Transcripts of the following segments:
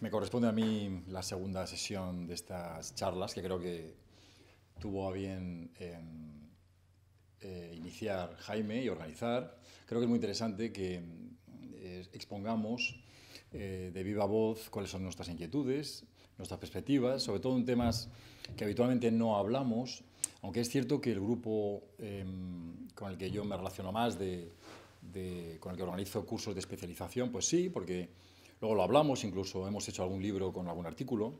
Me corresponde a mí la segunda sesión de estas charlas, que creo que tuvo a bien em, eh, iniciar Jaime y organizar. Creo que es muy interesante que eh, expongamos eh, de viva voz cuáles son nuestras inquietudes, nuestras perspectivas, sobre todo en temas que habitualmente no hablamos, aunque es cierto que el grupo em, con el que yo me relaciono más, con el que organizo cursos de especialización, pues sí, porque Luego lo hablamos, incluso hemos hecho algún libro con algún artículo.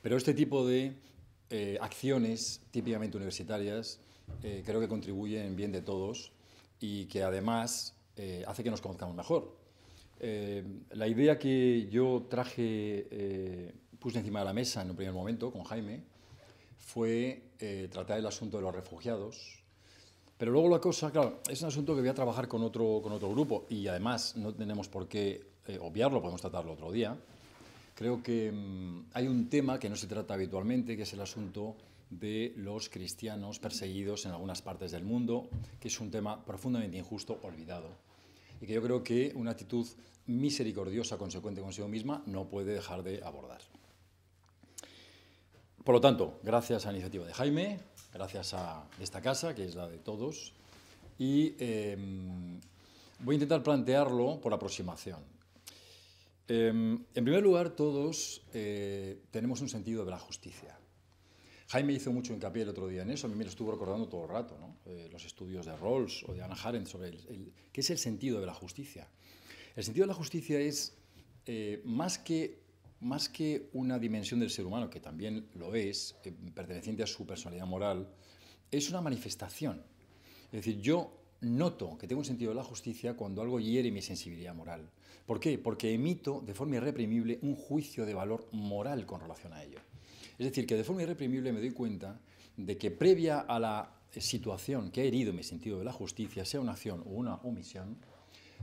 Pero este tipo de eh, acciones típicamente universitarias eh, creo que contribuyen bien de todos y que además eh, hace que nos conozcamos mejor. la idea que yo traje, puse encima de la mesa en un primer momento con Jaime, fue tratar el asunto de los refugiados, pero luego la cosa, claro, es un asunto que voy a trabajar con otro, con otro grupo y además no tenemos por qué eh, obviarlo, podemos tratarlo otro día. Creo que mm, hay un tema que no se trata habitualmente, que es el asunto de los cristianos perseguidos en algunas partes del mundo, que es un tema profundamente injusto, olvidado, y que yo creo que una actitud misericordiosa consecuente consigo misma no puede dejar de abordar. Por lo tanto, gracias a la iniciativa de Jaime, gracias a esta casa, que es la de todos, y em, voy a intentar plantearlo por aproximación. Em, en primer lugar, todos eh, tenemos un sentido de la justicia. Jaime hizo mucho hincapié el otro día en eso, a mí me lo estuvo recordando todo el rato, eh, los estudios de Rawls o de Anna Haren sobre qué es el sentido de la justicia. El sentido de la justicia es eh, más que más que una dimensión del ser humano, que también lo es, perteneciente a su personalidad moral, es una manifestación. Es decir, yo noto que tengo un sentido de la justicia cuando algo hiere mi sensibilidad moral. ¿Por qué? Porque emito de forma irreprimible un juicio de valor moral con relación a ello. Es decir, que de forma irreprimible me doy cuenta de que previa a la situación que ha herido mi sentido de la justicia, sea una acción o una omisión,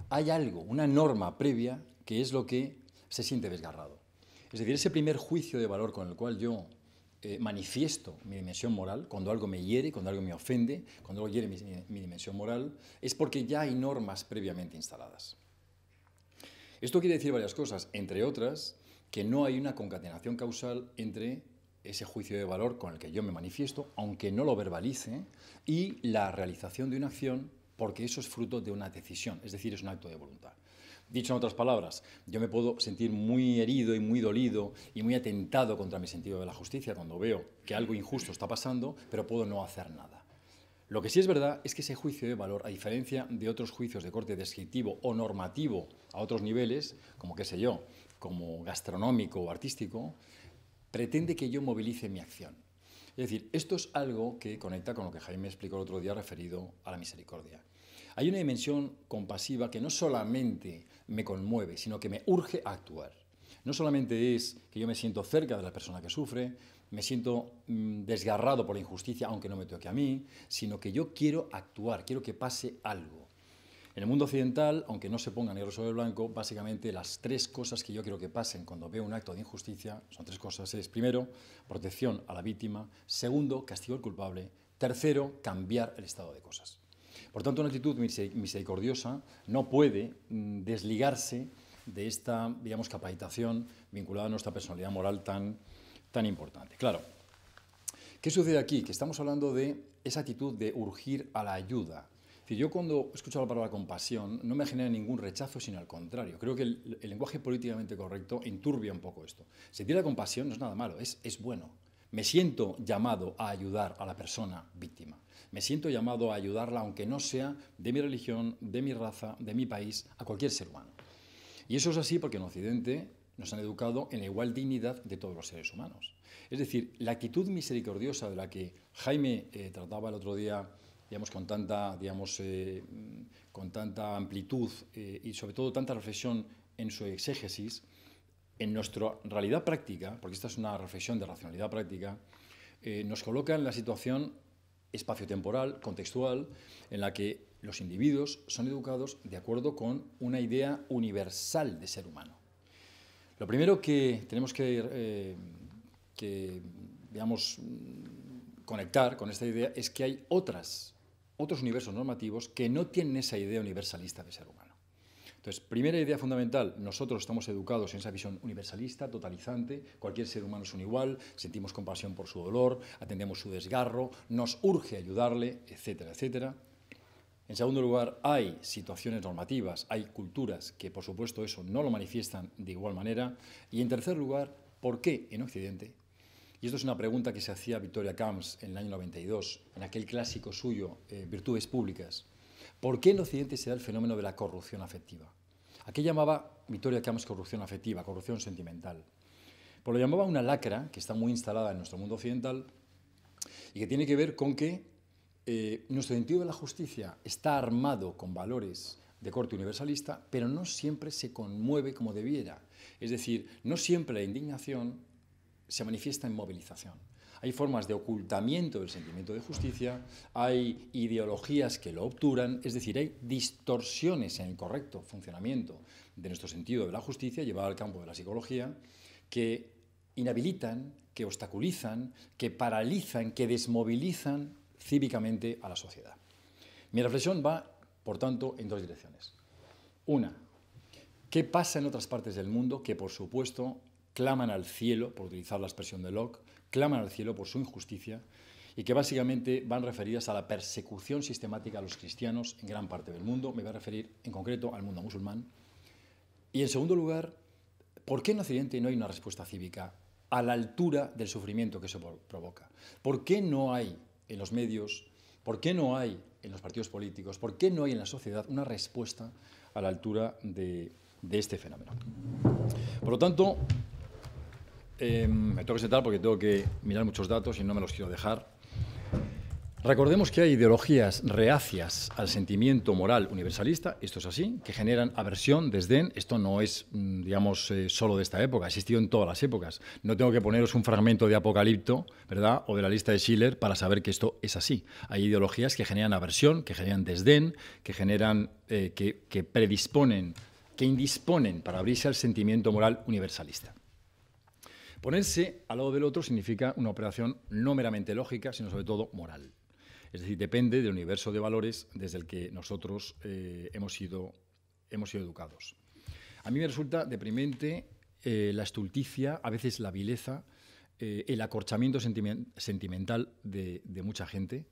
hay algo, una norma previa, que es lo que se siente desgarrado. Es decir, ese primer juicio de valor con el cual yo eh, manifiesto mi dimensión moral, cuando algo me hiere, cuando algo me ofende, cuando algo hiere mi dimensión moral, es porque ya hay normas previamente instaladas. Esto quiere decir varias cosas, entre otras, que no hay una concatenación causal entre ese juicio de valor con el que yo me manifiesto, aunque no lo verbalice, y la realización de una acción, porque eso es fruto de una decisión, es decir, es un acto de voluntad. Dicho en otras palabras, yo me puedo sentir muy herido y muy dolido y muy atentado contra mi sentido de la justicia cuando veo que algo injusto está pasando, pero puedo no hacer nada. Lo que sí es verdad es que ese juicio de valor, a diferencia de otros juicios de corte descriptivo o normativo a otros niveles, como qué sé yo, como gastronómico o artístico, pretende que yo movilice mi acción. Es decir, esto es algo que conecta con lo que Jaime explicó el otro día referido a la misericordia. Hay una dimensión compasiva que no solamente me conmueve, sino que me urge a actuar. No solamente es que yo me siento cerca de la persona que sufre, me siento mm, desgarrado por la injusticia, aunque no me toque a mí, sino que yo quiero actuar, quiero que pase algo. En el mundo occidental, aunque no se ponga negro sobre blanco, básicamente las tres cosas que yo quiero que pasen cuando veo un acto de injusticia son tres cosas. primero, protección a la víctima. Segundo, castigo al culpable. Tercero, cambiar el estado de cosas. Por tanto, una actitud misericordiosa no puede mm, desligarse de esta, digamos, capacitación vinculada a nuestra personalidad moral tan, tan importante. Claro, ¿qué sucede aquí? Que estamos hablando de esa actitud de urgir a la ayuda, yo cuando escucho la palabra compasión no me genera ningún rechazo, sino al contrario. Creo que el, lenguaje políticamente correcto enturbia un poco esto. Sentir la compasión no es nada malo, es, es bueno. Me siento llamado a ayudar a la persona víctima. Me siento llamado a ayudarla, aunque no sea de mi religión, de mi raza, de mi país, a cualquier ser humano. Y eso es así porque en Occidente nos han educado en la igual dignidad de todos los seres humanos. Es decir, la actitud misericordiosa de la que Jaime eh, trataba el otro día, digamos, con tanta, digamos, eh, con tanta amplitud eh, y sobre todo tanta reflexión en su exégesis, en nuestra realidad práctica, porque esta es una reflexión de racionalidad práctica, eh, nos coloca en la situación espaciotemporal, contextual, en la que los individuos son educados de acuerdo con una idea universal de ser humano. Lo primero que tenemos que, eh, que digamos, conectar con esta idea es que hay otras, otros universos normativos que no tienen esa idea universalista de ser humano. Entonces, primera idea fundamental, nosotros estamos educados en esa visión universalista, totalizante, cualquier ser humano es un igual, sentimos compasión por su dolor, atendemos su desgarro, nos urge ayudarle, etcétera, etcétera. En segundo lugar, hay situaciones normativas, hay culturas que, por supuesto, eso no lo manifiestan de igual manera. Y en tercer lugar, ¿por qué en Occidente? Y esto es una pregunta que se hacía Victoria Camps en el año 92, en aquel clásico suyo, eh, Virtudes Públicas. ¿Por qué en Occidente se da el fenómeno de la corrupción afectiva? ¿A qué llamaba Victoria Camus corrupción afectiva, corrupción sentimental. Pues lo llamaba una lacra que está muy instalada en nuestro mundo occidental y que tiene que ver con que eh, nuestro sentido de la justicia está armado con valores de corte universalista, pero no siempre se conmueve como debiera. Es decir, no siempre la indignación se manifiesta en movilización hay formas de ocultamiento del sentimiento de justicia, hay ideologías que lo obturan, es decir, hay distorsiones en el correcto funcionamiento de nuestro sentido de la justicia llevado al campo de la psicología que inhabilitan, que obstaculizan, que paralizan, que desmovilizan cívicamente a la sociedad. Mi reflexión va, por tanto, en dos direcciones. Una, ¿qué pasa en otras partes del mundo que, por supuesto, claman al cielo, por utilizar la expresión de Locke, claman al cielo por su injusticia y que básicamente van referidas a la persecución sistemática a los cristianos en gran parte del mundo. Me voy a referir en concreto al mundo musulmán. Y en segundo lugar, ¿por qué en Occidente no hay una respuesta cívica a la altura del sufrimiento que se provoca? ¿Por qué no hay en los medios, por qué no hay en los partidos políticos, por qué no hay en la sociedad una respuesta a la altura de, de este fenómeno? Por lo tanto, Em, me tengo que sentar porque tengo que mirar muchos datos y no me los quiero dejar. Recordemos que hay ideologías reacias al sentimiento moral universalista, esto es así, que generan aversión, desdén. Esto no es, mm, digamos, eh, solo de esta época, ha existido en todas las épocas. No tengo que poneros un fragmento de Apocalipto, ¿verdad?, o de la lista de Schiller para saber que esto es así. Hay ideologías que generan aversión, que generan desdén, que generan, eh, que, que predisponen, que indisponen para abrirse al sentimiento moral universalista. Ponerse al lado del otro significa una operación no meramente lógica, sino sobre todo moral. Es decir, depende del universo de valores desde el que nosotros eh, hemos, sido, hemos sido educados. A mí me resulta deprimente eh, la estulticia, a veces la vileza, eh, el acorchamiento sentimental de, mucha gente.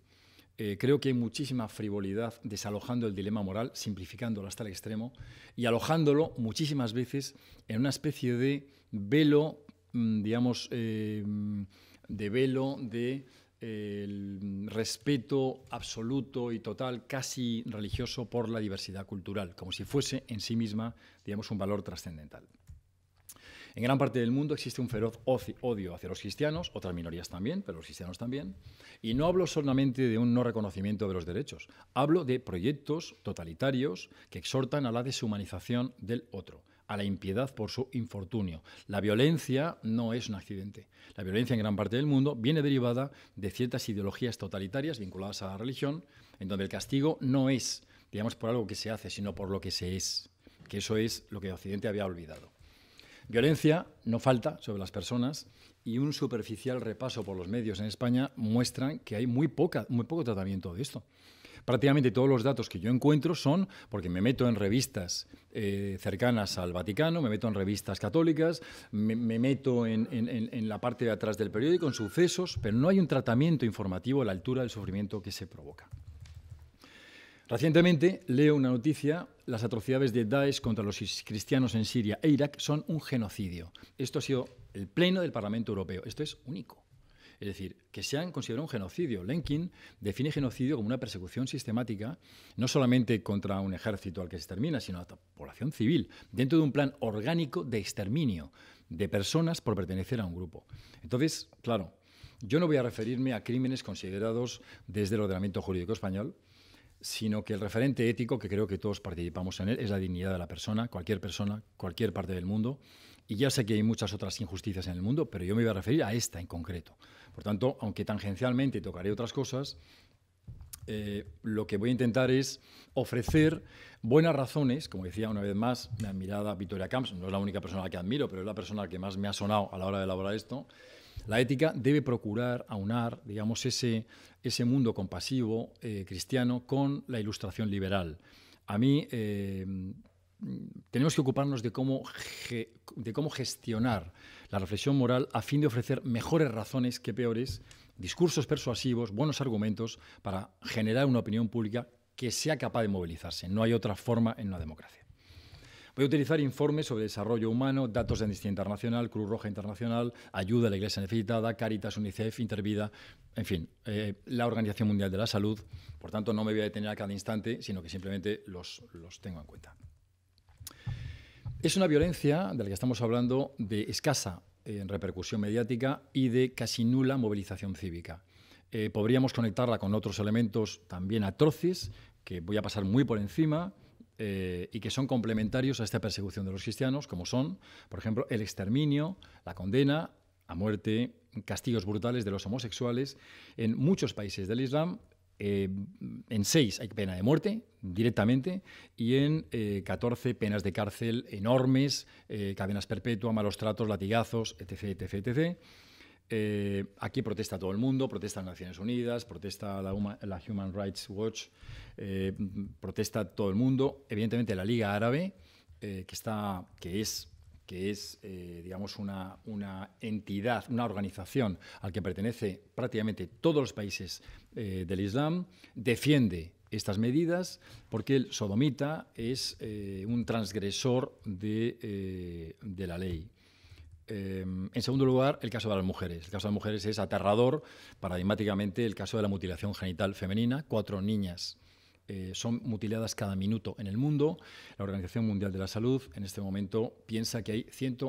creo que hay muchísima frivolidad desalojando el dilema moral, simplificándolo hasta el extremo y alojándolo muchísimas veces en una especie de velo Mm, digamos, eh, mm, de velo de eh, respeto absoluto y total, casi religioso, por la diversidad cultural, como si fuese en sí misma, digamos, un valor trascendental. En gran parte del mundo existe un feroz odio hacia los cristianos, otras minorías también, pero los cristianos también. Y no hablo solamente de un no reconocimiento de los derechos, hablo de proyectos totalitarios que exhortan a la deshumanización del otro, a la impiedad por su infortunio. La violencia no es un accidente. La violencia en gran parte del mundo viene derivada de ciertas ideologías totalitarias vinculadas a la religión, en donde el castigo no es, digamos, por algo que se hace, sino por lo que se es, que eso es lo que Occidente había olvidado. Violencia no falta sobre las personas y un superficial repaso por los medios en España muestra que hay muy poco tratamiento de esto prácticamente todos los datos que yo encuentro son porque me meto en revistas eh, cercanas al Vaticano, me meto en revistas católicas, me, meto en, en, la parte de atrás del periódico, en sucesos, pero no hay un tratamiento informativo a la altura del sufrimiento que se provoca. Recientemente leo una noticia, las atrocidades de Daesh contra los cristianos en Siria e Irak son un genocidio. Esto ha sido el Pleno del Parlamento Europeo, esto es único. Es decir, que se han considerado un genocidio. Lenkin define genocidio como una persecución sistemática, no solamente contra un ejército al que se extermina, sino a la población civil, dentro de un plan orgánico de exterminio de personas por pertenecer a un grupo. Entonces, claro, yo no voy a referirme a crímenes considerados desde el ordenamiento jurídico español, sino que el referente ético, que creo que todos participamos en él, es la dignidad de la persona, cualquier persona, cualquier parte del mundo, y ya sé que hay muchas otras injusticias en el mundo, pero yo me voy a referir a esta en concreto. Por tanto, aunque tangencialmente tocaré otras cosas, eh, lo que voy a intentar es ofrecer buenas razones, como decía una vez más, mi admirada Victoria Camps, no es la única persona a la que admiro, pero es la persona que más me ha sonado a la hora de elaborar esto. La ética debe procurar aunar, digamos, ese, ese mundo compasivo eh, cristiano con la ilustración liberal. A mí, eh, tenemos que ocuparnos de cómo, gestionar la reflexión moral a fin de ofrecer mejores razones que peores, discursos persuasivos, buenos argumentos para generar una opinión pública que sea capaz de movilizarse. No hay otra forma en una democracia. Voy a utilizar informes sobre desarrollo humano, datos de Amnistía Internacional, Cruz Roja Internacional, ayuda a la Iglesia Necesitada, Caritas, UNICEF, Intervida, en fin, eh, la Organización Mundial de la Salud. Por tanto, no me voy a detener a cada instante, sino que simplemente los tengo en cuenta. Es una violencia de la que estamos hablando de escasa eh, repercusión mediática y de casi nula movilización cívica. Eh, podríamos conectarla con otros elementos también atroces, que voy a pasar muy por encima, eh, y que son complementarios a esta persecución de los cristianos, como son, por ejemplo, el exterminio, la condena a muerte, castigos brutales de los homosexuales en muchos países del Islam eh, en seis hay pena de muerte directamente y en 14 eh, penas de cárcel enormes, eh, cadenas perpetuas, malos tratos, latigazos, etc. etc, etc. aquí protesta todo el mundo, protesta las Naciones Unidas, protesta la, la Human Rights Watch, protesta todo el mundo, evidentemente la Liga Árabe, que, está, que es que es, eh, digamos, una, entidad, una organización al que pertenece prácticamente todos los países eh, del Islam, defiende estas medidas porque el sodomita es eh, un transgresor de, de la ley. en segundo lugar, el caso de las mujeres. El caso de las mujeres es aterrador, paradigmáticamente, el caso de la mutilación genital femenina. Cuatro niñas eh, son mutiladas cada minuto en el mundo. La Organización Mundial de la Salud en este momento piensa que hay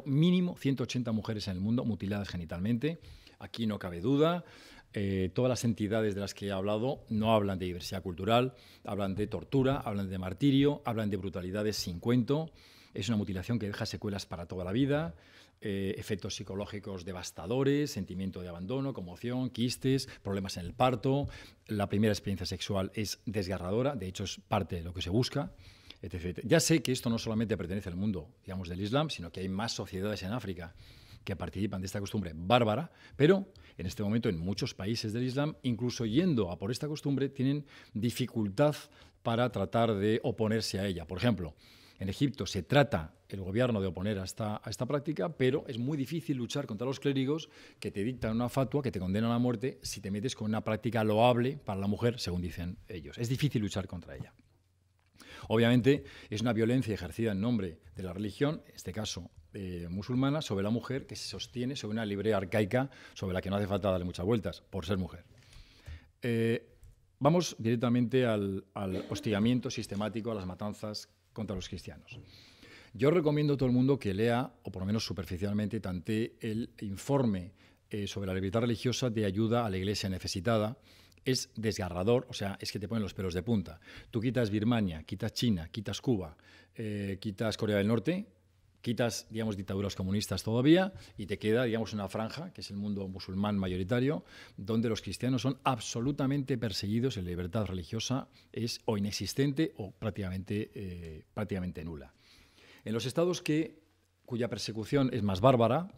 mínimo 180 mujeres en el mundo mutiladas genitalmente. Aquí no cabe duda. Eh, todas las entidades de las que he hablado no hablan de diversidad cultural, hablan de tortura, hablan de martirio, hablan de brutalidades sin cuento. Es una mutilación que deja secuelas para toda la vida, eh, efectos psicológicos devastadores, sentimiento de abandono, conmoción, quistes, problemas en el parto. La primera experiencia sexual es desgarradora, de hecho es parte de lo que se busca. Etc. Ya sé que esto no solamente pertenece al mundo, digamos, del Islam, sino que hay más sociedades en África que participan de esta costumbre bárbara, pero en este momento en muchos países del Islam, incluso yendo a por esta costumbre, tienen dificultad para tratar de oponerse a ella. Por ejemplo, en Egipto se trata el gobierno de oponer a esta, práctica, pero es muy difícil luchar contra los clérigos que te dictan una fatua que te condenan a muerte si te metes con una práctica loable para la mujer, según dicen ellos. Es difícil luchar contra ella. Obviamente es una violencia ejercida en nombre de la religión, en este caso eh, musulmana, sobre la mujer que se sostiene sobre una librea arcaica sobre la que no hace falta darle muchas vueltas por ser mujer. Eh, vamos directamente al, al, hostigamiento sistemático, a las matanzas contra los cristianos. Yo recomiendo a todo el mundo que lea, o por lo menos superficialmente, tante el informe eh, sobre la libertad religiosa de ayuda a la iglesia necesitada. Es desgarrador, o sea, es que te ponen los pelos de punta. Tú quitas Birmania, quitas China, quitas Cuba, eh, quitas Corea del Norte, quitas, digamos, dictaduras comunistas todavía y te queda, digamos, una franja, que es el mundo musulmán mayoritario, donde los cristianos son absolutamente perseguidos y la libertad religiosa es o inexistente o prácticamente, eh, prácticamente nula. En los estados que, cuya persecución es más bárbara,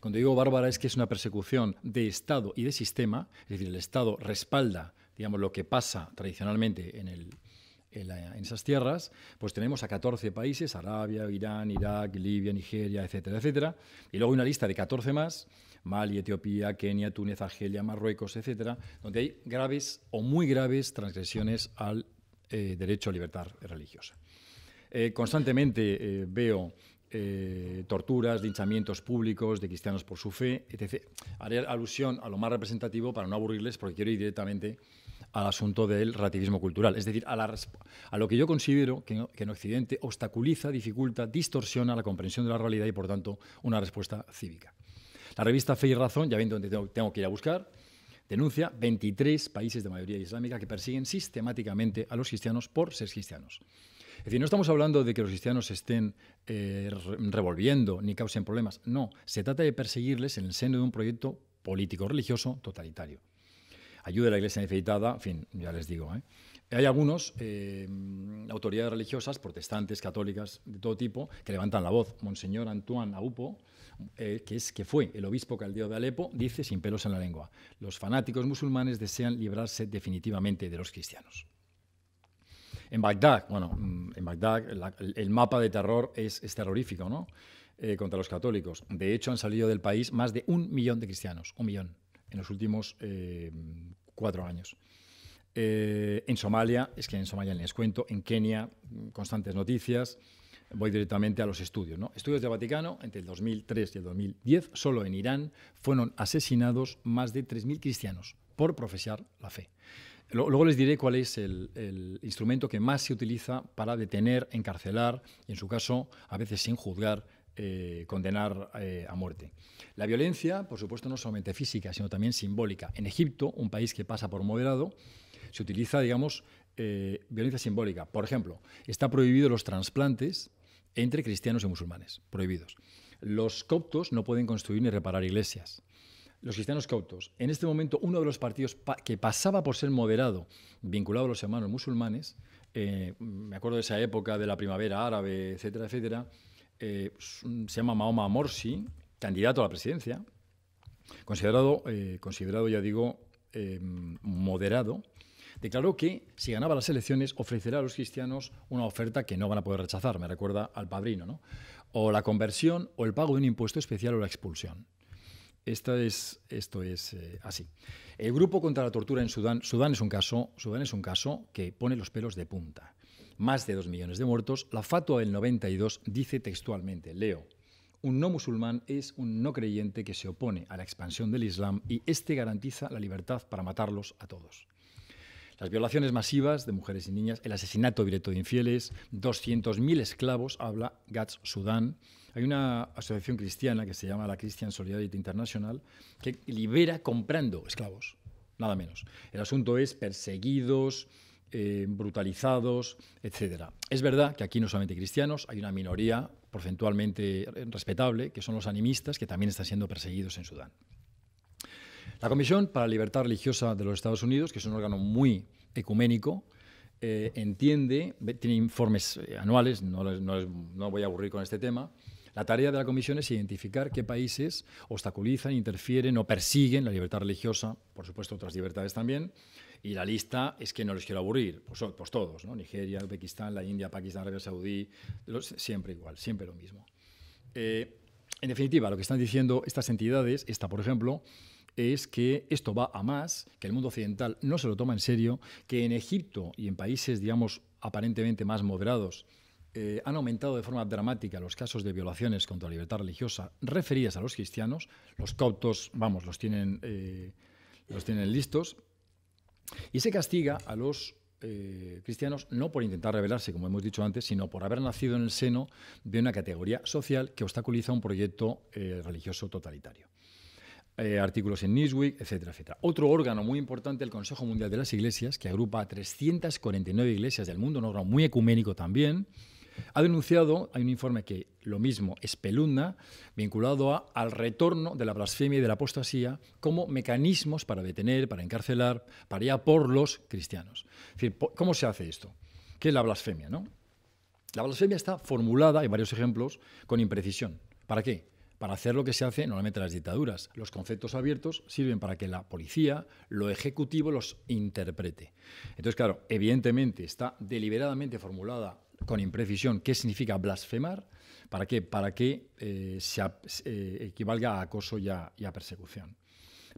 cuando digo bárbara es que es una persecución de Estado y de sistema, es decir, el Estado respalda digamos, lo que pasa tradicionalmente en el, eh, en, esas tierras, pues tenemos a 14 países, Arabia, Irán, Irak, Libia, Nigeria, etcétera, etcétera. Y luego hay una lista de 14 más, Mali, Etiopía, Kenia, Túnez, Argelia, Marruecos, etcétera, donde hay graves o muy graves transgresiones al eh, derecho a libertad religiosa. Eh, constantemente veo torturas, linchamientos públicos de cristianos por su fe, etc. Haré alusión a lo más representativo para no aburrirles porque quiero ir directamente al asunto del relativismo cultural. Es decir, a, a lo que yo considero que, en Occidente obstaculiza, dificulta, distorsiona la comprensión de la realidad y, por tanto, una respuesta cívica. La revista Fe y Razón, ya ven dónde tengo, que ir a buscar, denuncia 23 países de mayoría islámica que persiguen sistemáticamente a los cristianos por ser cristianos. Es decir, no estamos hablando de que los cristianos estén eh, revolviendo ni causen problemas. No, se trata de perseguirles en el seno de un proyecto político-religioso totalitario. Ayuda a la iglesia necesitada, en fin, ya les digo. ¿eh? Hay algunos, eh, autoridades religiosas, protestantes, católicas, de todo tipo, que levantan la voz. Monseñor Antoine Aupo, eh, que, es, que fue el obispo caldeo de Alepo, dice sin pelos en la lengua, los fanáticos musulmanes desean librarse definitivamente de los cristianos. En Bagdad, bueno, mm, en Bagdad el mapa de terror es, terrorífico, ¿no? contra los católicos. De hecho, han salido del país más de un millón de cristianos, un millón, en los últimos cuatro años. Eh, en Somalia, es que en Somalia les cuento, en Kenia, mm, constantes noticias. Voy directamente a los estudios. ¿no? Estudios de Vaticano, entre el 2003 y el 2010, solo en Irán fueron asesinados más de 3.000 cristianos por profesar la fe. Luego les diré cuál es el, el, instrumento que más se utiliza para detener, encarcelar y, en su caso, a veces sin juzgar eh, condenar eh, a muerte. La violencia, por supuesto, no solamente física, sino también simbólica. En Egipto, un país que pasa por moderado, se utiliza, digamos, eh, violencia simbólica. Por ejemplo, está prohibido los trasplantes entre cristianos y musulmanes, prohibidos. Los coptos no pueden construir ni reparar iglesias. Los cristianos coptos, en este momento uno de los partidos que pasaba por ser moderado, vinculado a los hermanos musulmanes, me acuerdo de esa época de la primavera árabe, etcétera, etcétera, eh, se llama Mahoma Morsi, candidato a la presidencia, considerado, eh, considerado ya digo, em, moderado, declaró que si ganaba las elecciones ofrecerá a los cristianos una oferta que no van a poder rechazar, me recuerda al padrino, ¿no? o la conversión, o el pago de un impuesto especial o la expulsión. Esto es, eh, así. El grupo contra la tortura en Sudán, Sudán es un caso, Sudán es un caso que pone los pelos de punta más de dos millones de muertos, la fatua del 92 dice textualmente, leo, un no musulmán es un no creyente que se opone a la expansión del Islam y este garantiza la libertad para matarlos a todos. Las violaciones masivas de mujeres y niñas, el asesinato directo de infieles, 200.000 esclavos, habla Gats Sudán. Hay una asociación cristiana que se llama la Christian Solidarity International que libera comprando esclavos, nada menos. El asunto es perseguidos, eh, brutalizados, etcétera Es verdad que aquí no solamente cristianos, hay una minoría porcentualmente respetable, que son los animistas, que también están siendo perseguidos en Sudán. La Comisión para la Libertad Religiosa de los Estados Unidos, que es un órgano muy ecuménico, eh, entiende, tiene informes eh, anuales, no, no, no voy a aburrir con este tema, la tarea de la Comisión es identificar qué países obstaculizan, interfieren o persiguen la libertad religiosa, por supuesto otras libertades también, y la lista es que no les quiero aburrir, pues, pues todos, ¿no? Nigeria, Uzbekistán, la India, Pakistán, Arabia Saudí, siempre igual, siempre lo mismo. Eh, en definitiva, lo que están diciendo estas entidades, esta por ejemplo, es que esto va a más, que el mundo occidental no se lo toma en serio, que en Egipto y en países, digamos, aparentemente más moderados, eh, han aumentado de forma dramática los casos de violaciones contra la libertad religiosa referidas a los cristianos. Los cautos, vamos, los tienen, eh, los tienen listos. Y se castiga a los eh, cristianos no por intentar rebelarse, como hemos dicho antes, sino por haber nacido en el seno de una categoría social que obstaculiza un proyecto eh, religioso totalitario. Eh, artículos en Newsweek, etcétera, etcétera. Otro órgano muy importante, el Consejo Mundial de las Iglesias, que agrupa a 349 iglesias del mundo, un órgano muy ecuménico también, ha denunciado, hay un informe que lo mismo espelunda, vinculado al retorno de la blasfemia y de la apostasía como mecanismos para detener, para encarcelar, para ir a por los cristianos. Es decir, ¿cómo se hace esto? ¿Qué es la blasfemia? La blasfemia está formulada, hay varios ejemplos, con imprecisión. ¿Para qué? Para hacer lo que se hace normalmente en las dictaduras. Los conceptos abiertos sirven para que la policía, lo ejecutivo, los interprete. Entonces, claro, evidentemente está deliberadamente formulada con imprecisión qué significa blasfemar, ¿para qué? Para que eh, se eh, equivalga a acoso y a, persecución.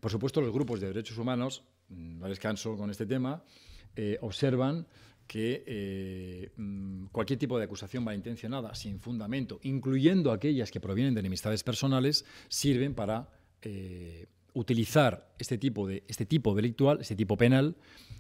Por supuesto, los grupos de derechos humanos, mm, no descanso con este tema, eh, observan que mm, cualquier tipo de acusación malintencionada, sin fundamento, incluyendo aquellas que provienen de enemistades personales, sirven para utilizar este tipo, de, este tipo delictual, este tipo penal,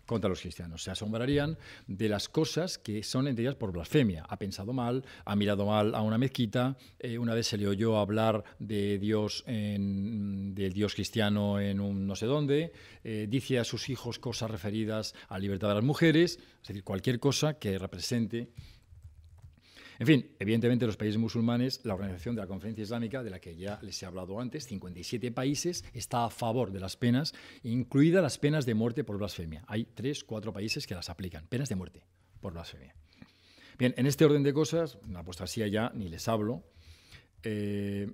contra los cristianos. Se asombrarían de las cosas que son entendidas por blasfemia. Ha pensado mal, ha mirado mal a una mezquita, eh, una vez se le oyó hablar de Dios, en, del Dios cristiano en un no sé dónde, eh, dice a sus hijos cosas referidas a la libertad de las mujeres, es decir, cualquier cosa que represente en fin, evidentemente los países musulmanes, la Organización de la Conferencia Islámica, de la que ya les he hablado antes, 57 países, está a favor de las penas, incluidas las penas de muerte por blasfemia. Hay tres, cuatro países que las aplican, penas de muerte por blasfemia. Bien, en este orden de cosas, la apostasía ya ni les hablo. Eh,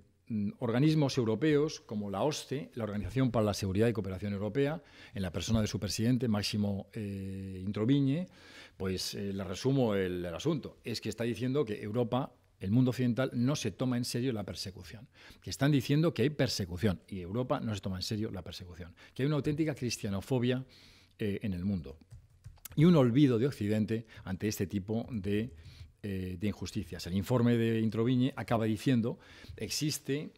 organismos europeos como la OSCE, la Organización para la Seguridad y Cooperación Europea, en la persona de su presidente, Máximo eh, Introviñe, pues eh, le resumo el, asunto. Es que está diciendo que Europa el mundo occidental no se toma en serio la persecución. Que están diciendo que hay persecución y Europa no se toma en serio la persecución. Que hay una auténtica cristianofobia eh, en el mundo y un olvido de Occidente ante este tipo de, eh, injusticias. El informe de Introvigne acaba diciendo existe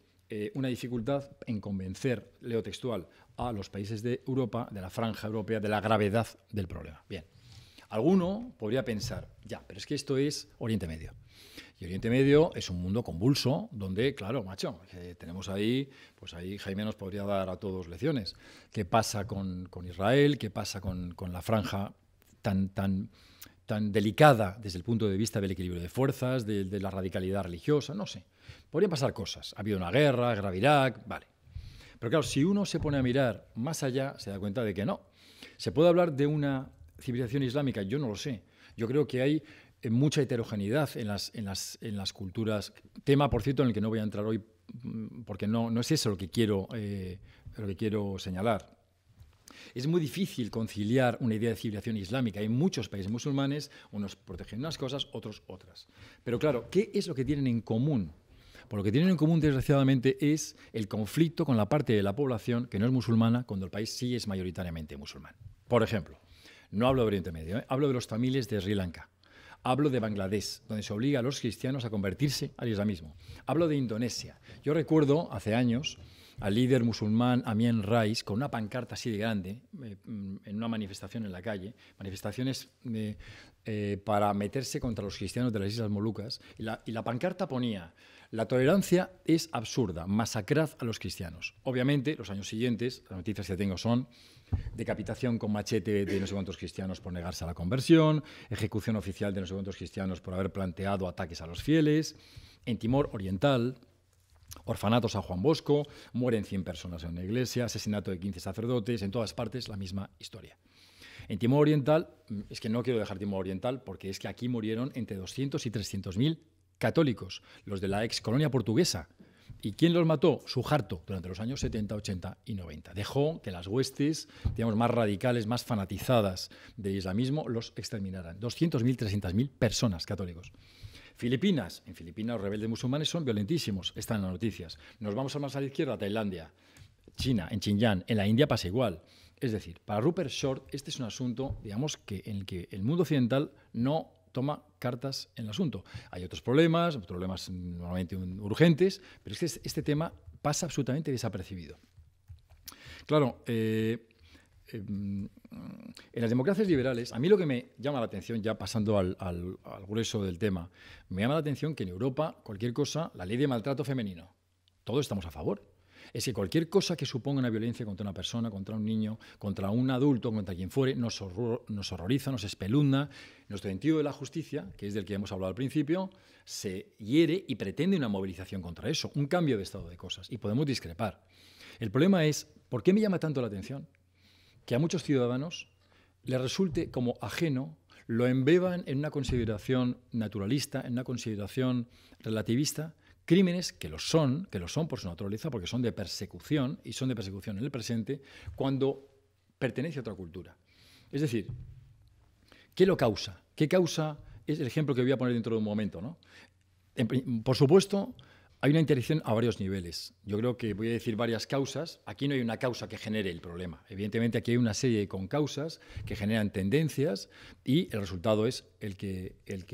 una dificultad en convencer, leo textual, a los países de Europa, de la franja europea, de la gravedad del problema. Bien. Alguno podría pensar, ya, pero es que esto es Oriente Medio. Y Oriente Medio es un mundo convulso donde, claro, macho, eh, tenemos ahí, pues ahí Jaime nos podría dar a todos lecciones. ¿Qué pasa con, Israel? ¿Qué pasa con, la franja tan, tan, tan delicada desde el punto de vista del equilibrio de fuerzas, de, la radicalidad religiosa? No sé. Podrían pasar cosas. Ha habido una guerra, grave Irak, vale. Pero claro, si uno se pone a mirar más allá, se da cuenta de que no. Se puede hablar de una civilización islámica? Yo no lo sé. Yo creo que hay eh, mucha heterogeneidad en las, en las, culturas. Tema, por cierto, en el que no voy a entrar hoy mm, porque no, no es eso lo que quiero, eh, quiero señalar. Es muy difícil conciliar una idea de civilización islámica. Hay muchos países musulmanes, unos protegen unas cosas, otros otras. Pero claro, ¿qué es lo que tienen en común? Pues lo que tienen en común, desgraciadamente, es el conflicto con la parte de la población que no es musulmana cuando el país sí es mayoritariamente musulmán. Por ejemplo, no hablo de Oriente Medio, ¿eh? hablo de los tamiles de Sri Lanka. Hablo de Bangladesh, donde se obliga a los cristianos a convertirse al islamismo. Hablo de Indonesia. Yo recuerdo hace años al líder musulmán Amien Rais con una pancarta así de grande eh, mm, en una manifestación en la calle, manifestaciones eh, para meterse contra los cristianos de las Islas Molucas, y la, y la pancarta ponía, la tolerancia es absurda, masacrad a los cristianos. Obviamente, los años siguientes, las noticias que tengo son decapitación con machete de no sé cuántos cristianos por negarse a la conversión, ejecución oficial de no sé cuántos cristianos por haber planteado ataques a los fieles, en Timor Oriental, orfanatos a Juan Bosco, mueren 100 personas en una iglesia, asesinato de 15 sacerdotes, en todas partes la misma historia. En Timor Oriental, mm, es que no quiero dejar Timor Oriental porque es que aquí murieron entre 200 y 300 mil católicos, los de la ex colonia portuguesa, ¿Y quién los mató? Su jarto, durante los años 70, 80 y 90. Dejó que las huestes, digamos, más radicales, más fanatizadas del islamismo, los exterminaran. 200.000, 300.000 personas católicos. Filipinas. En Filipinas los rebeldes musulmanes son violentísimos, están en las noticias. Nos vamos a más a la izquierda, Tailandia, China, en Xinjiang, en la India pasa igual. Es decir, para Rupert Short este es un asunto, digamos, que en el que el mundo occidental no toma cartas en el asunto. Hay otros problemas, problemas normalmente urgentes, pero es que este tema pasa absolutamente desapercibido. Claro, eh, em, en las democracias liberales, a mí lo que me llama la atención, ya pasando al grueso del tema, me llama la atención que en Europa cualquier cosa, la ley de maltrato femenino, todos estamos a favor es que cualquier cosa que suponga una violencia contra una persona, contra un niño, contra un adulto, contra quien fuere, nos, horroriza, nos espelunda. Nuestro sentido de la justicia, que es del que hemos hablado al principio, se hiere y pretende una movilización contra eso, un cambio de estado de cosas. Y podemos discrepar. El problema es, ¿por qué me llama tanto la atención? Que a muchos ciudadanos les resulte como ajeno, lo embeban en una consideración naturalista, en una consideración relativista, crímenes que lo son, que lo son por su naturaleza, porque son de persecución y son de persecución en el presente, cuando pertenece a otra cultura. Es decir, ¿qué lo causa? ¿Qué causa? Es el ejemplo que voy a poner dentro de un momento. ¿no? por supuesto, hay una interacción a varios niveles. Yo creo que voy a decir varias causas. Aquí no hay una causa que genere el problema. Evidentemente, aquí hay una serie de causas que generan tendencias y el resultado es el que, el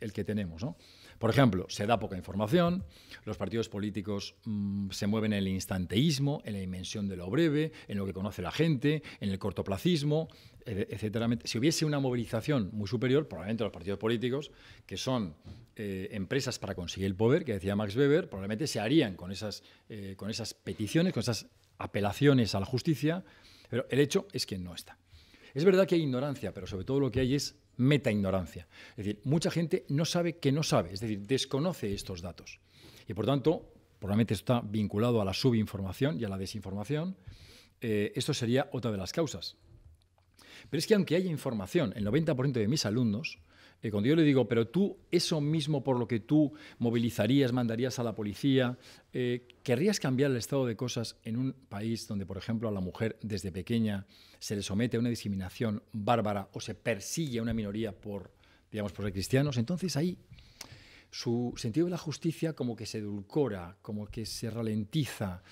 el que tenemos. ¿no? Por ejemplo, se da poca información, los partidos políticos mm, se mueven en el instanteísmo, en la dimensión de lo breve, en lo que conoce la gente, en el cortoplacismo, etcétera. Si hubiese una movilización muy superior, probablemente los partidos políticos, que son eh, empresas para conseguir el poder, que decía Max Weber, probablemente se harían con esas, eh, con esas peticiones, con esas apelaciones a la justicia, pero el hecho es que no está. Es verdad que hay ignorancia, pero sobre todo lo que hay es meta ignorancia. Es decir, mucha gente no sabe que no sabe, es decir, desconoce estos datos. Y por tanto, probablemente está vinculado a la subinformación y a la desinformación. Eh, esto sería otra de las causas. Pero es que aunque haya información, el 90% de mis alumnos eh, cuando yo le digo, pero tú, eso mismo por lo que tú movilizarías, mandarías a la policía, eh, ¿querrías cambiar el estado de cosas en un país donde, por ejemplo, a la mujer desde pequeña se le somete a una discriminación bárbara o se persigue a una minoría por, digamos, por ser cristianos? Entonces ahí su sentido de la justicia como que se edulcora, como que se ralentiza.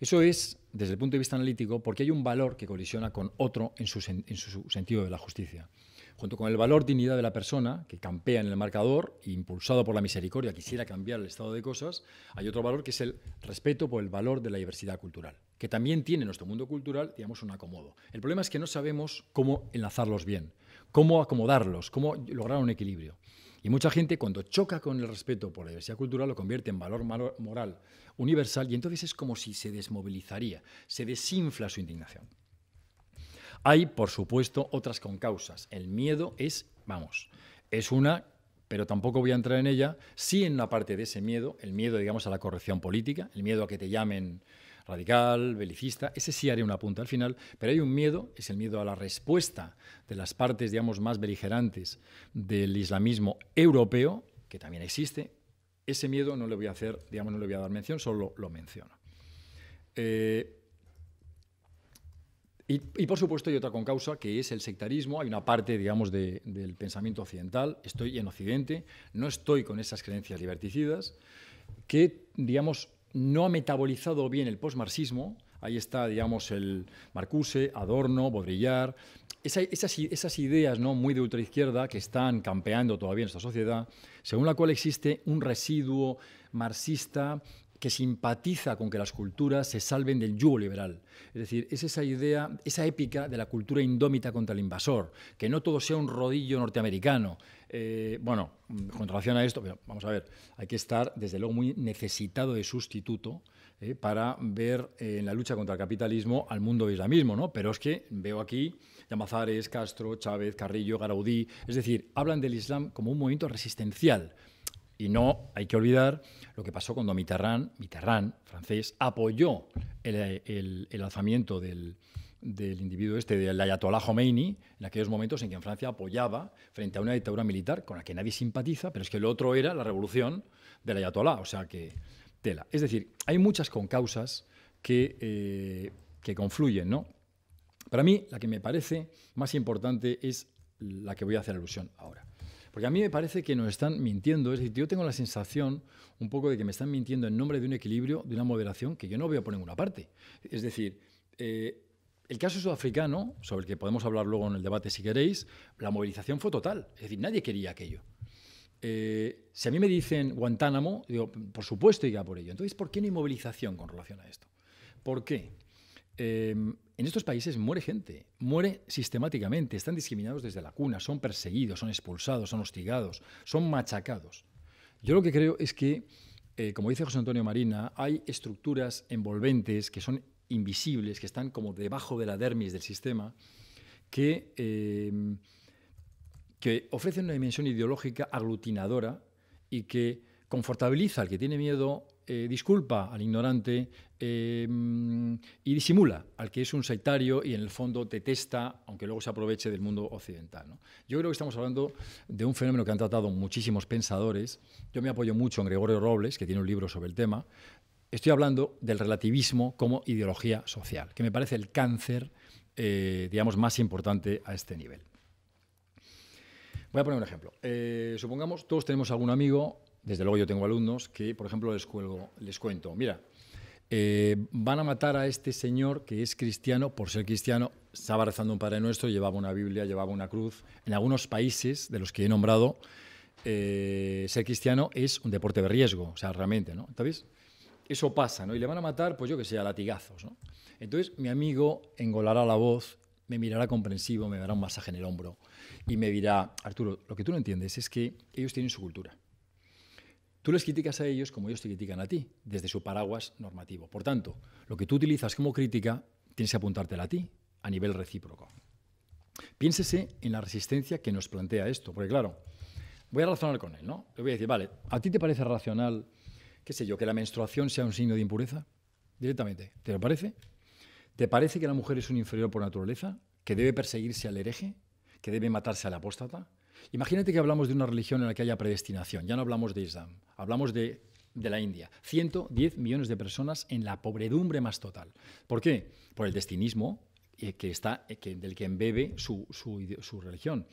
Eso es, desde el punto de vista analítico, porque hay un valor que colisiona con otro en su sentido de la justicia junto con el valor dignidad de la persona, que campea en el marcador, impulsado por la misericordia, quisiera cambiar el estado de cosas, hay otro valor que es el respeto por el valor de la diversidad cultural, que también tiene nuestro mundo cultural, digamos, un acomodo. El problema es que no sabemos cómo enlazarlos bien, cómo acomodarlos, cómo lograr un equilibrio. Y mucha gente cuando choca con el respeto por la diversidad cultural lo convierte en valor moral universal y entonces es como si se desmovilizaría, se desinfla su indignación. Hay, por supuesto, otras con causas. El miedo es, vamos, es una pero tampoco voy a entrar en ella, sí en la parte de ese miedo, el miedo, digamos, a la corrección política, el miedo a que te llamen radical, belicista, ese sí haré una punta al final, pero hay un miedo, es el miedo a la respuesta de las partes, digamos, más beligerantes del islamismo europeo, que también existe, ese miedo no le voy a hacer, digamos, no le voy a dar mención, solo lo menciono. Eh, y, por supuesto hay otra concausa que es el sectarismo. Hay una parte, digamos, del pensamiento occidental. Estoy en Occidente, no estoy con esas creencias liberticidas, que, digamos, no ha metabolizado bien el posmarxismo. Ahí está, digamos, el Marcuse, Adorno, Baudrillard, esas, ideas ¿no? muy de ultraizquierda que están campeando todavía en esta sociedad, según la cual existe un residuo marxista que simpatiza con que las culturas se salven del yugo liberal. Es decir, es esa idea, esa épica de la cultura indómita contra el invasor, que no todo sea un rodillo norteamericano. Eh, bueno, con relación a esto, vamos a ver, hay que estar desde luego muy necesitado de sustituto eh, para ver eh, en la lucha contra el capitalismo al mundo islamismo, ¿no? Pero es que veo aquí Llamazares, Castro, Chávez, Carrillo, Garaudí, es decir, hablan del Islam como un movimiento resistencial y no hay que olvidar lo que pasó cuando Mitterrand, francés, apoyó el, lanzamiento alzamiento del, individuo este, del Ayatollah Khomeini, en aquellos momentos en que en Francia apoyaba frente a una dictadura militar con la que nadie simpatiza, pero es que lo otro era la revolución del Ayatollah, o sea que tela. Es decir, hay muchas concausas que, eh, que confluyen, ¿no? Para mí, la que me parece más importante es la que voy a hacer alusión ahora. Porque a mí me parece que nos están mintiendo. Es decir, yo tengo la sensación un poco de que me están mintiendo en nombre de un equilibrio, de una moderación que yo no veo por ninguna parte. Es decir, eh, el caso sudafricano, sobre el que podemos hablar luego en el debate si queréis, la movilización fue total. Es decir, nadie quería aquello. Eh, si a mí me dicen Guantánamo, digo, por supuesto iría por ello. Entonces, ¿por qué no hay movilización con relación a esto? ¿Por qué? Eh, en estos países muere gente, muere sistemáticamente, están discriminados desde la cuna, son perseguidos, son expulsados, son hostigados, son machacados. Yo lo que creo es que, eh, como dice José Antonio Marina, hay estructuras envolventes que son invisibles, que están como debajo de la dermis del sistema, que, em, que ofrecen una dimensión ideológica aglutinadora y que confortabiliza al que tiene miedo, eh, disculpa al ignorante eh, y disimula al que es un sectario y en el fondo detesta, aunque luego se aproveche del mundo occidental. Yo creo que estamos hablando de un fenómeno que han tratado muchísimos pensadores. Yo me apoyo mucho en Gregorio Robles, que tiene un libro sobre el tema. Estoy hablando del relativismo como ideología social, que me parece el cáncer, eh, digamos, más importante a este nivel. Voy a poner un ejemplo. supongamos, todos tenemos algún amigo desde luego yo tengo alumnos que, por ejemplo, les, cuento, mira, eh, van a matar a este señor que es cristiano, por ser cristiano, estaba rezando un Padre Nuestro, llevaba una Biblia, llevaba una cruz. En algunos países de los que he nombrado, eh, ser cristiano es un deporte de riesgo, o sea, realmente, ¿no? Entonces, eso pasa, ¿no? Y le van a matar, pues yo que sé, a latigazos, ¿no? Entonces, mi amigo engolará la voz, me mirará comprensivo, me dará un masaje en el hombro y me dirá, Arturo, lo que tú no entiendes es que ellos tienen su cultura. Tú les criticas a ellos como ellos te critican a ti, desde su paraguas normativo. Por tanto, lo que tú utilizas como crítica tienes que apuntártela a ti, a nivel recíproco. Piénsese en la resistencia que nos plantea esto, porque claro, voy a razonar con él, ¿no? Le voy a decir, vale, ¿a ti te parece racional, qué sé yo, que la menstruación sea un signo de impureza? Directamente, ¿te lo parece? ¿Te parece que la mujer es un inferior por naturaleza? ¿Que debe perseguirse al hereje? ¿Que debe matarse al apóstata? Imagínate que hablamos de una religión en la que haya predestinación, ya no hablamos de Islam, hablamos de, de la India. 110 millones de personas en la pobredumbre más total. ¿Por qué? Por el destinismo, eh, que está, eh, del que embebe su, su, su, religión.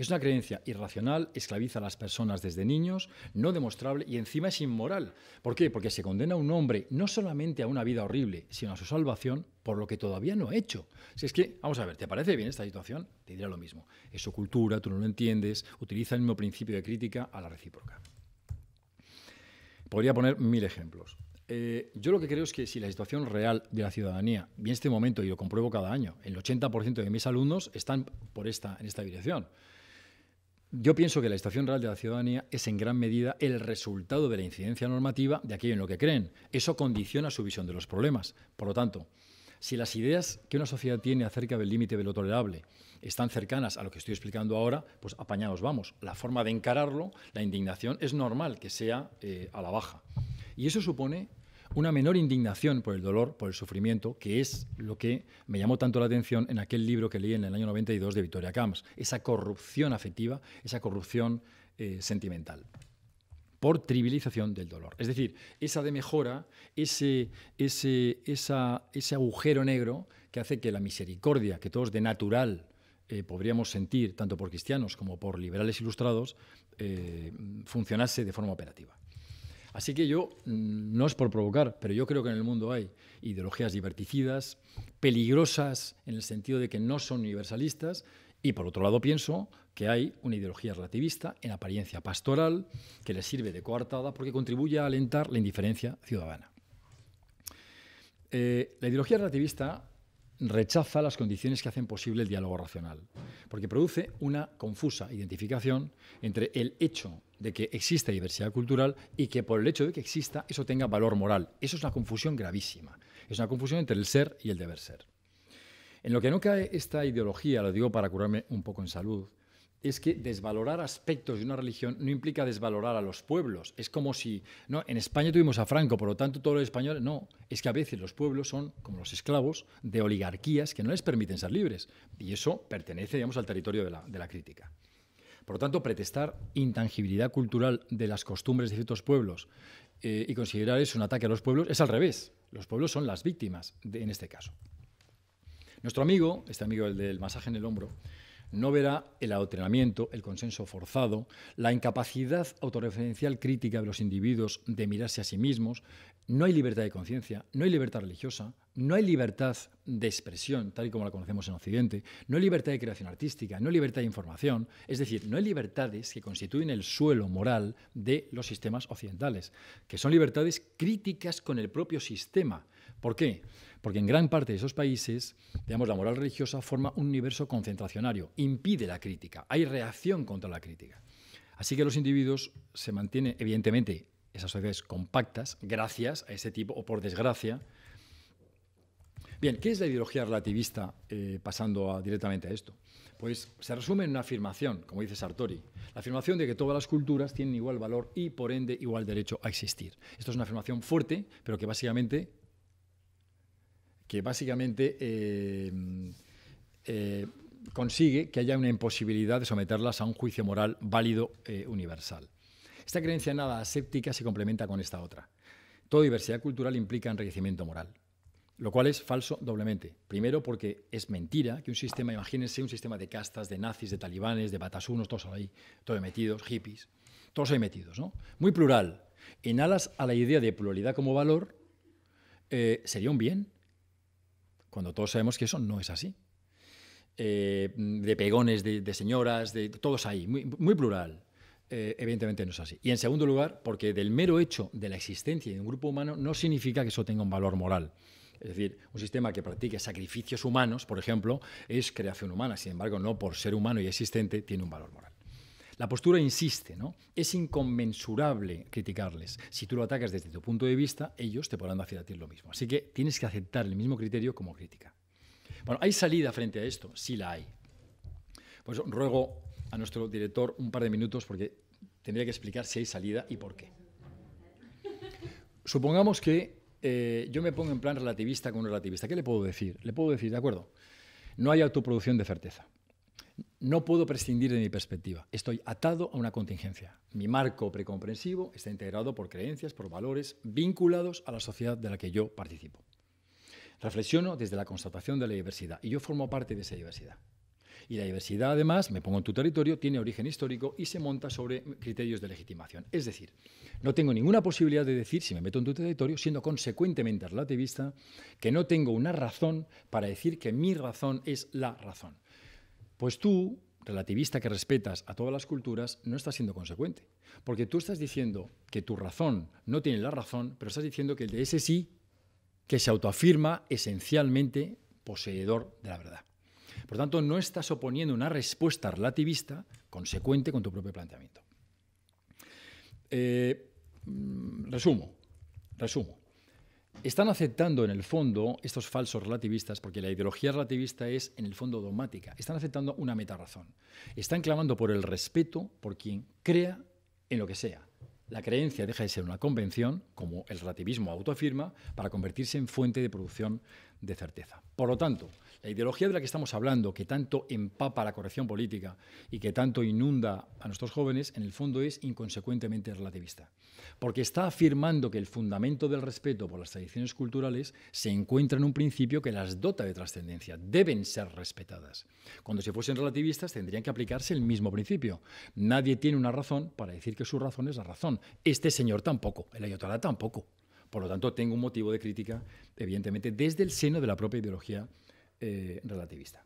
Es una creencia irracional, esclaviza a las personas desde niños, no demostrable y encima es inmoral. ¿Por qué? Porque se condena a un hombre no solamente a una vida horrible, sino a su salvación por lo que todavía no ha hecho. Si es que, vamos a ver, ¿te parece bien esta situación? Te dirá lo mismo. Es su cultura, tú no lo entiendes, utiliza el mismo principio de crítica a la recíproca. Podría poner mil ejemplos. Eh, yo lo que creo es que si la situación real de la ciudadanía, y en este momento, y lo compruebo cada año, el 80% de mis alumnos están por esta, en esta dirección. Yo pienso que la Estación Real de la Ciudadanía es en gran medida el resultado de la incidencia normativa de aquello en lo que creen. Eso condiciona su visión de los problemas. Por lo tanto, si las ideas que una sociedad tiene acerca del límite de lo tolerable están cercanas a lo que estoy explicando ahora, pues apañados vamos. La forma de encararlo, la indignación, es normal que sea eh, a la baja. Y eso supone una menor indignación por el dolor, por el sufrimiento, que es lo que me llamó tanto la atención en aquel libro que leí en el año 92 de Victoria Camps, esa corrupción afectiva, esa corrupción eh, sentimental por trivialización del dolor. Es decir, esa de mejora, ese, agujero negro que hace que la misericordia que todos de natural eh, podríamos sentir, tanto por cristianos como por liberales ilustrados, eh, funcionase de forma operativa. Así que yo, mm, no es por provocar, pero yo creo que en el mundo hay ideologías diverticidas, peligrosas en el sentido de que no son universalistas, y por otro lado pienso que hay una ideología relativista en apariencia pastoral que le sirve de coartada porque contribuye a alentar la indiferencia ciudadana. Eh, la ideología relativista rechaza las condiciones que hacen posible el diálogo racional, porque produce una confusa identificación entre el hecho de que exista diversidad cultural y que por el hecho de que exista eso tenga valor moral. Eso es una confusión gravísima, es una confusión entre el ser y el deber ser. En lo que no cae esta ideología, lo digo para curarme un poco en salud, es que desvalorar aspectos de una religión no implica desvalorar a los pueblos. Es como si, no, en España tuvimos a Franco, por lo tanto todos los españoles, no, es que a veces los pueblos son como los esclavos de oligarquías que no les permiten ser libres. Y eso pertenece, digamos, al territorio de la, crítica. Por lo tanto, pretestar intangibilidad cultural de las costumbres de ciertos pueblos eh, y considerar eso un ataque a los pueblos es al revés. Los pueblos son las víctimas en este caso. Nuestro amigo, este amigo el del masaje en el hombro, no verá el adoctrinamiento, el consenso forzado, la incapacidad autorreferencial crítica de los individuos de mirarse a sí mismos, no hay libertad de conciencia, no hay libertad religiosa, no hay libertad de expresión, tal y como la conocemos en Occidente, no hay libertad de creación artística, no hay libertad de información, es decir, no hay libertades que constituyen el suelo moral de los sistemas occidentales, que son libertades críticas con el propio sistema, ¿Por qué? Porque en gran parte de esos países, digamos, la moral religiosa forma un universo concentracionario, impide la crítica, hay reacción contra la crítica. Así que los individuos se mantienen, evidentemente, esas sociedades compactas, gracias a ese tipo, o por desgracia. Bien, ¿qué es la ideología relativista eh, pasando directamente a esto? Pues se resume en una afirmación, como dice Sartori, la afirmación de que todas las culturas tienen igual valor y por ende igual derecho a existir. Esto es una afirmación fuerte, pero que básicamente que básicamente eh, eh, consigue que haya una imposibilidad de someterlas a un juicio moral válido eh, universal. Esta creencia nada aséptica se complementa con esta otra. Toda diversidad cultural implica enriquecimiento moral, lo cual es falso doblemente. Primero, porque es mentira que un sistema, imagínense un sistema de castas, de nazis, de talibanes, de batasunos, todos ahí, todos metidos, hippies, todos ahí metidos, ¿no? Muy plural. En alas a la idea de pluralidad como valor, sería un bien, cuando todos sabemos que eso no es así. Eh, de pegones, de, señoras, de todos ahí, muy, plural. Eh, evidentemente no es así. Y en segundo lugar, porque del mero hecho de la existencia de un grupo humano no significa que eso tenga un valor moral. Es decir, un sistema que practique sacrificios humanos, por ejemplo, es creación humana. Sin embargo, no por ser humano y existente tiene un valor moral. La postura insiste, ¿no? Es inconmensurable criticarles. Si tú lo atacas desde tu punto de vista, ellos te podrán hacer a ti lo mismo. Así que tienes que aceptar el mismo criterio como crítica. Bueno, ¿hay salida frente a esto? Sí la hay. Pues ruego a nuestro director un par de minutos porque tendría que explicar si hay salida y por qué. Supongamos que eh, yo me pongo en plan relativista con un relativista. ¿Qué le puedo decir? Le puedo decir, de acuerdo, no hay autoproducción de certeza no puedo prescindir de mi perspectiva. Estoy atado a una contingencia. Mi marco precomprensivo está integrado por creencias, por valores vinculados a la sociedad de la que yo participo. Reflexiono desde la constatación de la diversidad y yo formo parte de esa diversidad. Y la diversidad, además, me pongo en tu territorio, tiene origen histórico y se monta sobre criterios de legitimación. Es decir, no tengo ninguna posibilidad de decir, si me meto en tu territorio, siendo consecuentemente relativista, que no tengo una razón para decir que mi razón es la razón. Pues tú, relativista que respetas a todas las culturas, no estás siendo consecuente. Porque tú estás diciendo que tu razón no tiene la razón, pero estás diciendo que el de ese sí, que se autoafirma esencialmente poseedor de la verdad. Por tanto, no estás oponiendo una respuesta relativista consecuente con tu propio planteamiento. Eh, mm, resumo, resumo están aceptando en el fondo estos falsos relativistas, porque la ideología relativista es en el fondo dogmática, están aceptando una metarazón. Están clamando por el respeto por quien crea en lo que sea. La creencia deja de ser una convención, como el relativismo autoafirma, para convertirse en fuente de producción de certeza. Por lo tanto, la ideología de la que estamos hablando, que tanto empapa la corrección política y que tanto inunda a nuestros jóvenes, en el fondo es inconsecuentemente relativista, porque está afirmando que el fundamento del respeto por las tradiciones culturales se encuentra en un principio que las dota de trascendencia, deben ser respetadas. Cuando se fuesen relativistas tendrían que aplicarse el mismo principio. Nadie tiene una razón para decir que su razón es la razón. Este señor tampoco, el ayotara tampoco. Por lo tanto, tengo un motivo de crítica, evidentemente, desde el seno de la propia ideología eh, relativista.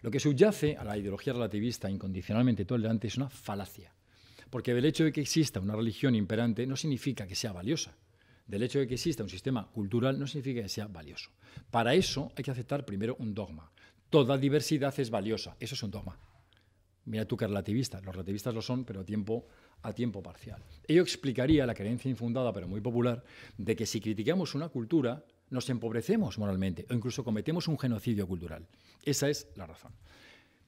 Lo que subyace a la ideología relativista incondicionalmente tolerante es una falacia, porque del hecho de que exista una religión imperante no significa que sea valiosa. Del hecho de que exista un sistema cultural no significa que sea valioso. Para eso hay que aceptar primero un dogma. Toda diversidad es valiosa. Eso es un dogma. Mira tú que relativista. Los relativistas lo son, pero a tiempo, a tiempo parcial. Ello explicaría la creencia infundada, pero muy popular, de que si criticamos una cultura, nos empobrecemos moralmente o incluso cometemos un genocidio cultural. Esa es la razón.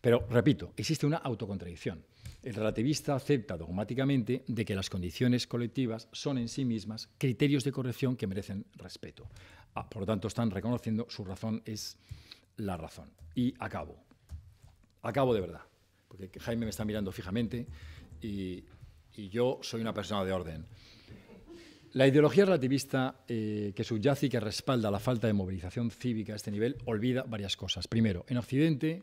Pero, repito, existe una autocontradicción. El relativista acepta dogmáticamente de que las condiciones colectivas son en sí mismas criterios de corrección que merecen respeto. Ah, por lo tanto, están reconociendo su razón es la razón. Y acabo. Acabo de verdad porque Jaime me está mirando fijamente y, yo soy una persona de orden. La ideología relativista eh, que subyace y que respalda la falta de movilización cívica a este nivel olvida varias cosas. Primero, en Occidente,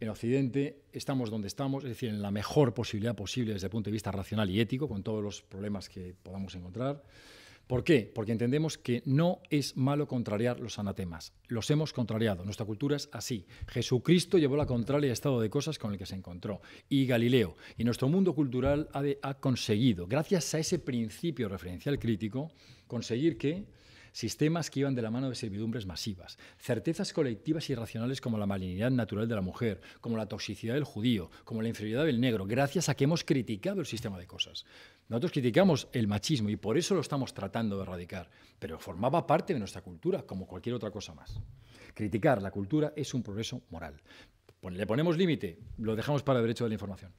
en Occidente estamos donde estamos, es decir, en la mejor posibilidad posible desde el punto de vista racional y ético, con todos los problemas que podamos encontrar. ¿Por qué? Porque entendemos que no es malo contrariar los anatemas. Los hemos contrariado. Nuestra cultura es así. Jesucristo llevó la contraria estado de cosas con el que se encontró. Y Galileo. Y nuestro mundo cultural ha, ha conseguido, gracias a ese principio referencial crítico, conseguir que sistemas que iban de la mano de servidumbres masivas, certezas colectivas y racionales como la malignidad natural de la mujer, como la toxicidad del judío, como la inferioridad del negro, gracias a que hemos criticado el sistema de cosas. Nosotros criticamos el machismo y por eso lo estamos tratando de erradicar, pero formaba parte de nuestra cultura, como cualquier otra cosa más. Criticar la cultura es un progreso moral. Le ponemos límite, lo dejamos para el derecho de la información.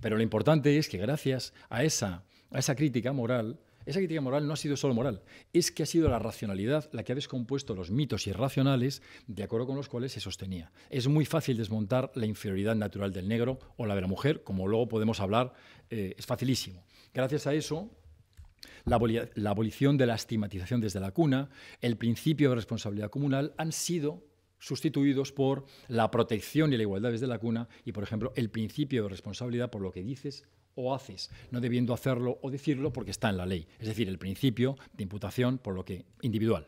Pero lo importante es que gracias a esa, a esa crítica moral esa crítica moral no ha sido solo moral, es que ha sido la racionalidad la que ha descompuesto los mitos irracionales de acuerdo con los cuales se sostenía. Es muy fácil desmontar la inferioridad natural del negro o la de la mujer, como luego podemos hablar, eh, es facilísimo. Gracias a eso, la, la abolición de la estigmatización desde la cuna, el principio de responsabilidad comunal han sido sustituidos por la protección y la igualdad desde la cuna y, por ejemplo, el principio de responsabilidad por lo que dices o haces, no debiendo hacerlo o decirlo porque está en la ley, es decir, el principio de imputación por lo que individual.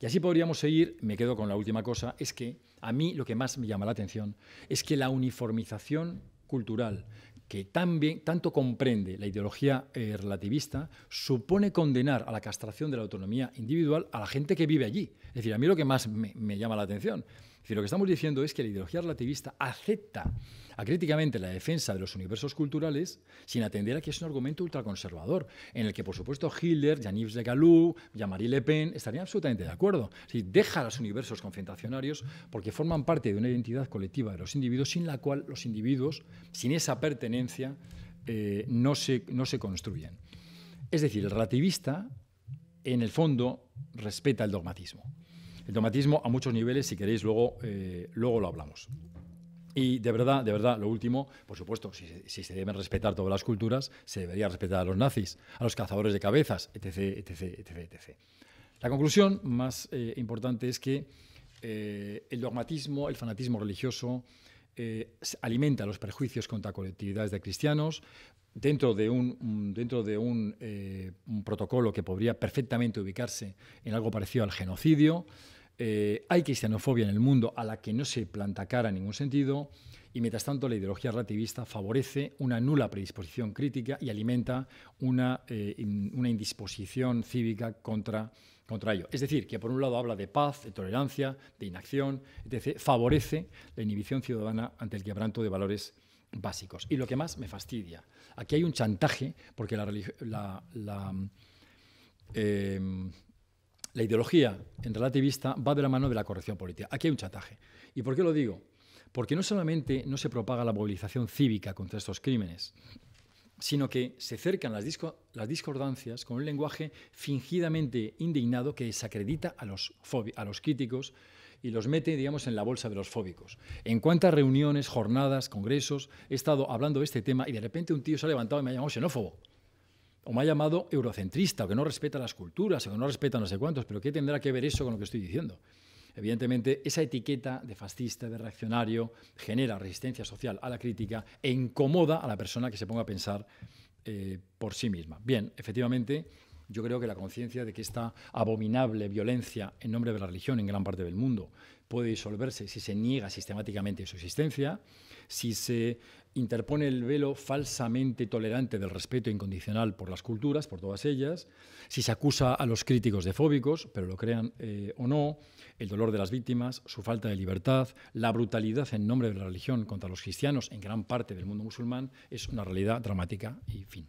Y así podríamos seguir, me quedo con la última cosa, es que a mí lo que más me llama la atención es que la uniformización cultural que también, tanto comprende la ideología eh, relativista, supone condenar a la castración de la autonomía individual a la gente que vive allí. Es decir, a mí lo que más me llama la atención lo que estamos diciendo es que la ideología relativista acepta acríticamente la defensa de los universos culturales sin atender a que es un argumento ultraconservador, en el que, por supuesto, Hitler, Janis de Galú, Jean-Marie Le Pen estarían absolutamente de acuerdo. Si deja los universos confrontacionarios porque forman parte de una identidad colectiva de los individuos sin la cual los individuos, sin esa pertenencia, eh, no, se, no se construyen. Es decir, el relativista, en el fondo, respeta el dogmatismo. El dogmatismo a muchos niveles, si queréis, luego, eh, luego lo hablamos. Y de verdad, de verdad, lo último, por supuesto, si, se deben respetar todas las culturas, se debería respetar a los nazis, a los cazadores de cabezas, etc., etc., etc., La conclusión más eh, importante es que eh, el dogmatismo, el fanatismo religioso, alimenta los prejuicios contra colectividades de cristianos dentro de un, dentro de un protocolo que podría perfectamente ubicarse en algo parecido al genocidio. Eh, hay cristianofobia en el mundo a la que no se planta cara en ningún sentido, y mientras tanto la ideología relativista favorece una nula predisposición crítica y alimenta una, eh, una indisposición cívica contra, contra ello. Es decir, que por un lado habla de paz, de tolerancia, de inacción, favorece la inhibición ciudadana ante el quebranto de valores básicos. Y lo que más me fastidia, aquí hay un chantaje, porque la, la, eh, la ideología en relativista va de la mano de la corrección política. Aquí hay un chataje. ¿Y por qué lo digo? Porque no solamente no se propaga la movilización cívica contra estos crímenes, sino que se cercan las, discordancias con un lenguaje fingidamente indignado que desacredita a los, a los críticos y los mete, digamos, en la bolsa de los fóbicos. En cuántas reuniones, jornadas, congresos he estado hablando de este tema y de repente un tío se ha levantado y me ha llamado xenófobo o me ha llamado eurocentrista, o que no respeta las culturas, o que no respeta no sé cuántos, pero ¿qué tendrá que ver eso con lo que estoy diciendo? Evidentemente, esa etiqueta de fascista, de reaccionario, genera resistencia social a la crítica e incomoda a la persona que se ponga a pensar eh, por sí misma. Bien, efectivamente, yo creo que la conciencia de que esta abominable violencia en nombre de la religión en gran parte del mundo puede disolverse si se niega sistemáticamente su existencia, si se interpone el velo falsamente tolerante del respeto incondicional por las culturas, por todas ellas, si se acusa a los críticos de fóbicos, pero lo crean eh, o no, el dolor de las víctimas, su falta de libertad, la brutalidad en nombre de la religión contra los cristianos en gran parte del mundo musulmán es una realidad dramática y fin.